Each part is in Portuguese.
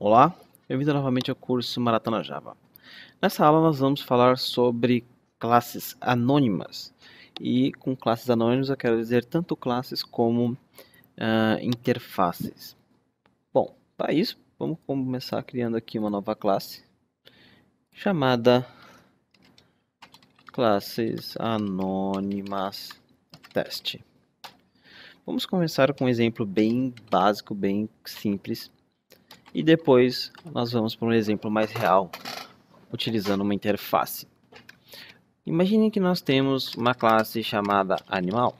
Olá, bem-vindo novamente ao curso Maratona Java. Nessa aula nós vamos falar sobre classes anônimas. E com classes anônimas eu quero dizer tanto classes como uh, interfaces. Bom, para isso vamos começar criando aqui uma nova classe chamada classes anônimas teste. Vamos começar com um exemplo bem básico, bem simples e depois nós vamos para um exemplo mais real, utilizando uma interface. Imagine que nós temos uma classe chamada animal.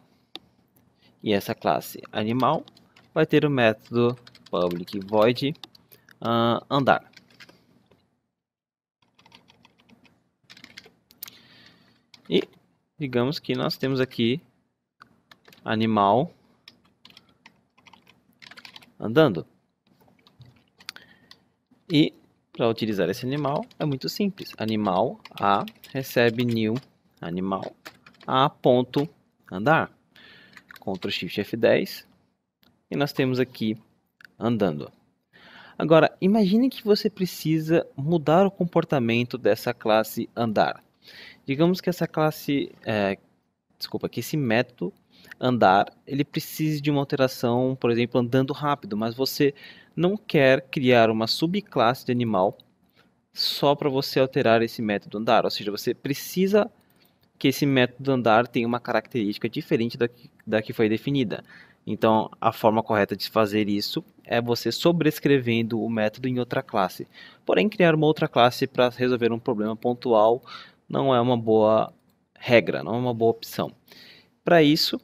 E essa classe animal vai ter o método public void uh, andar. E digamos que nós temos aqui animal andando. E para utilizar esse animal é muito simples. Animal A recebe new animal A ponto andar. Ctrl Shift F10 e nós temos aqui andando. Agora, imagine que você precisa mudar o comportamento dessa classe andar. Digamos que essa classe, é, desculpa, que esse método andar, ele precise de uma alteração, por exemplo, andando rápido, mas você não quer criar uma subclasse de animal só para você alterar esse método andar, ou seja, você precisa que esse método andar tenha uma característica diferente da que, da que foi definida. Então, a forma correta de fazer isso é você sobrescrevendo o método em outra classe. Porém, criar uma outra classe para resolver um problema pontual não é uma boa regra, não é uma boa opção. Para isso,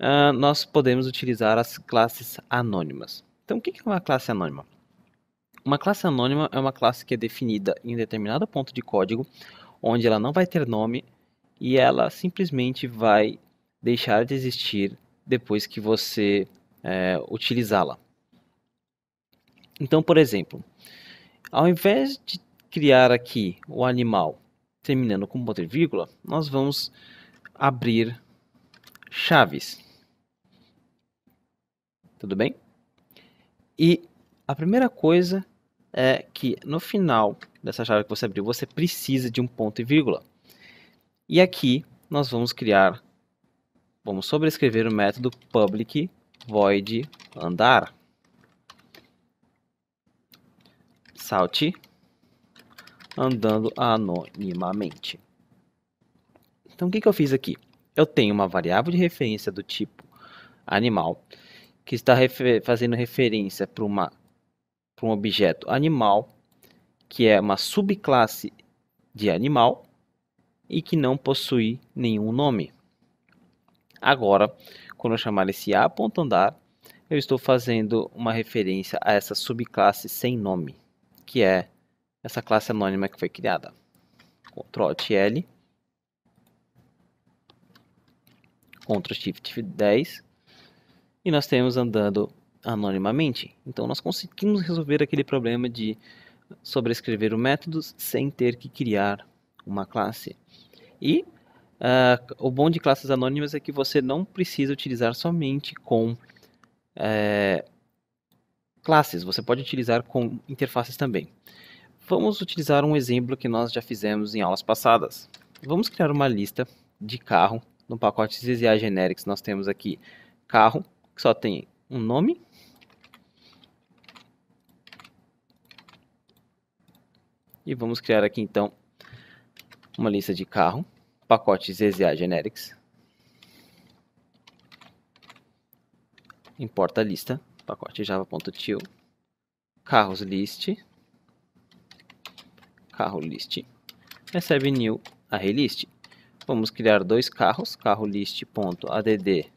uh, nós podemos utilizar as classes anônimas. Então, o que é uma classe anônima? Uma classe anônima é uma classe que é definida em determinado ponto de código, onde ela não vai ter nome e ela simplesmente vai deixar de existir depois que você é, utilizá-la. Então, por exemplo, ao invés de criar aqui o animal terminando com ponto e vírgula, nós vamos abrir chaves tudo bem? E a primeira coisa é que no final dessa chave que você abriu, você precisa de um ponto e vírgula. E aqui nós vamos criar, vamos sobrescrever o método public void andar. Salte andando anonimamente. Então o que, que eu fiz aqui? Eu tenho uma variável de referência do tipo animal que está refer fazendo referência para um objeto animal, que é uma subclasse de animal e que não possui nenhum nome. Agora, quando eu chamar esse A ponto andar, eu estou fazendo uma referência a essa subclasse sem nome, que é essa classe anônima que foi criada. Ctrl Alt L, Ctrl Shift 10, e nós temos andando anonimamente. Então nós conseguimos resolver aquele problema de sobrescrever o método sem ter que criar uma classe. E uh, o bom de classes anônimas é que você não precisa utilizar somente com eh, classes, você pode utilizar com interfaces também. Vamos utilizar um exemplo que nós já fizemos em aulas passadas. Vamos criar uma lista de carro. No pacote ZZA Generics nós temos aqui carro, que só tem um nome. E vamos criar aqui então uma lista de carro, pacote ZZA Generics. Importa a lista, pacote java.til, carros list, carro list, recebe new array list. Vamos criar dois carros, carro list.add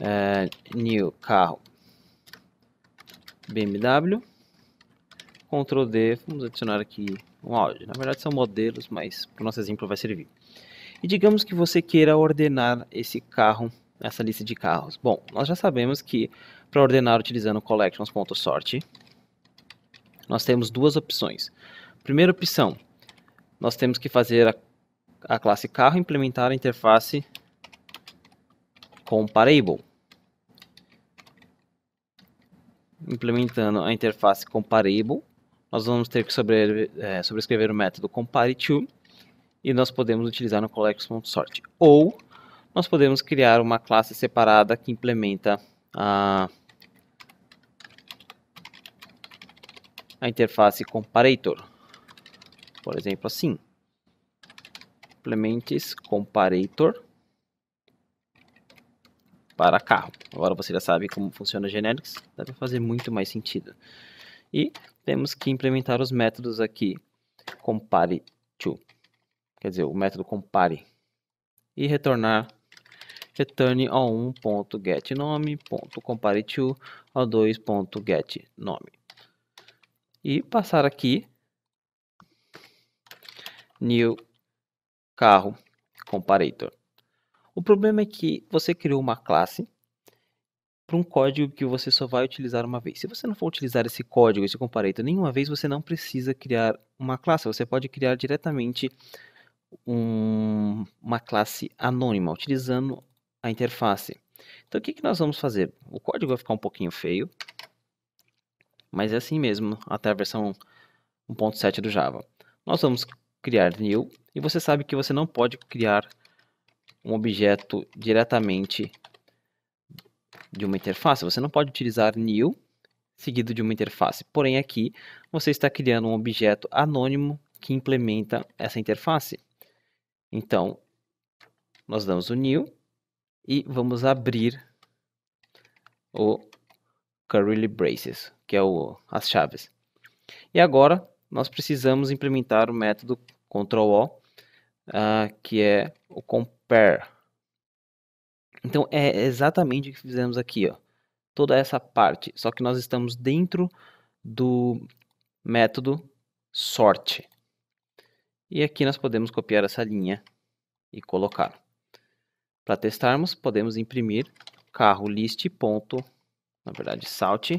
é, new carro BMW, Ctrl D, vamos adicionar aqui um áudio. Na verdade são modelos, mas para o nosso exemplo vai servir. E digamos que você queira ordenar esse carro, essa lista de carros. Bom, nós já sabemos que para ordenar utilizando collections.sort, nós temos duas opções. Primeira opção, nós temos que fazer a, a classe carro implementar a interface comparable. implementando a interface comparable, nós vamos ter que sobre, é, sobrescrever o método compareTo e nós podemos utilizar no Collections.sort Ou nós podemos criar uma classe separada que implementa a, a interface comparator. Por exemplo, assim. Implementes comparator para carro. Agora você já sabe como funciona Dá deve fazer muito mais sentido. E temos que implementar os métodos aqui compare to, quer dizer, o método compare e retornar return ao 1.getNome.compare to ao 2.getNome. E passar aqui new carro comparator. O problema é que você criou uma classe para um código que você só vai utilizar uma vez. Se você não for utilizar esse código, esse comparator, nenhuma vez, você não precisa criar uma classe. Você pode criar diretamente um, uma classe anônima, utilizando a interface. Então, o que, que nós vamos fazer? O código vai ficar um pouquinho feio, mas é assim mesmo, até a versão 1.7 do Java. Nós vamos criar new, e você sabe que você não pode criar um objeto diretamente de uma interface. Você não pode utilizar new seguido de uma interface. Porém, aqui você está criando um objeto anônimo que implementa essa interface. Então, nós damos o new e vamos abrir o curly braces, que é o, as chaves. E agora, nós precisamos implementar o método control O, uh, ah, que é o comp pair. Então é exatamente o que fizemos aqui, ó. Toda essa parte, só que nós estamos dentro do método sort. E aqui nós podemos copiar essa linha e colocar. Para testarmos, podemos imprimir carro list ponto, na verdade salt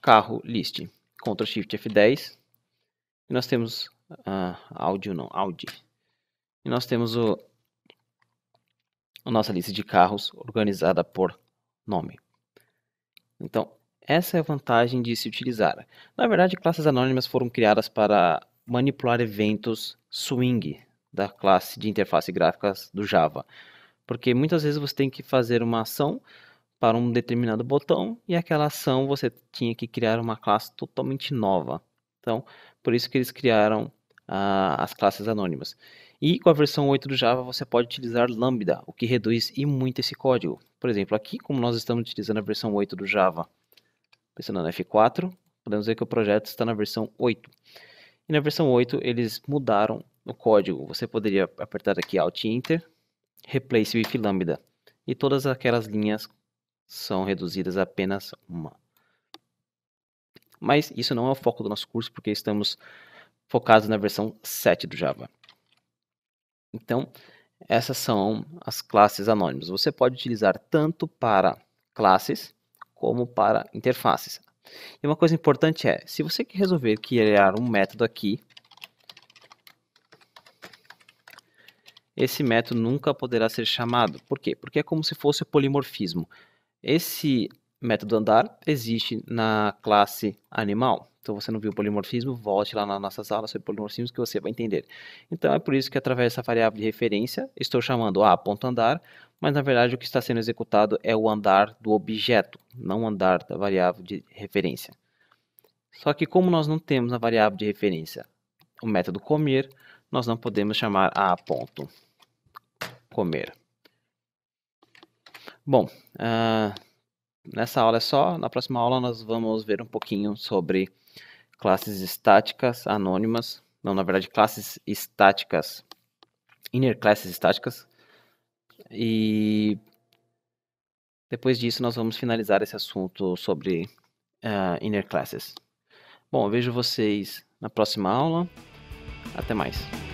carro list Ctrl Shift F10 e nós temos ah, áudio não, Audi. E nós temos o a nossa lista de carros organizada por nome. Então, essa é a vantagem de se utilizar. Na verdade, classes anônimas foram criadas para manipular eventos swing da classe de interface gráficas do Java. Porque muitas vezes você tem que fazer uma ação para um determinado botão e aquela ação você tinha que criar uma classe totalmente nova. Então, por isso que eles criaram ah, as classes anônimas. E com a versão 8 do Java, você pode utilizar Lambda, o que reduz e muito esse código. Por exemplo, aqui, como nós estamos utilizando a versão 8 do Java, pensando F4, podemos ver que o projeto está na versão 8. E na versão 8, eles mudaram o código. Você poderia apertar aqui Alt Enter, Replace with Lambda. E todas aquelas linhas são reduzidas a apenas uma. Mas isso não é o foco do nosso curso, porque estamos focados na versão 7 do Java. Então, essas são as classes anônimas. Você pode utilizar tanto para classes como para interfaces. E uma coisa importante é, se você resolver criar um método aqui, esse método nunca poderá ser chamado. Por quê? Porque é como se fosse polimorfismo. Esse método andar existe na classe animal. Então você não viu polimorfismo, volte lá na nossa sala sobre polimorfismos que você vai entender. Então é por isso que através dessa variável de referência estou chamando a ponto andar, mas na verdade o que está sendo executado é o andar do objeto, não o andar da variável de referência. Só que como nós não temos na variável de referência o método comer, nós não podemos chamar a ponto comer. Bom, uh, nessa aula é só. Na próxima aula nós vamos ver um pouquinho sobre classes estáticas anônimas. Não, na verdade, classes estáticas, inner classes estáticas. E depois disso nós vamos finalizar esse assunto sobre uh, inner classes. Bom, eu vejo vocês na próxima aula. Até mais.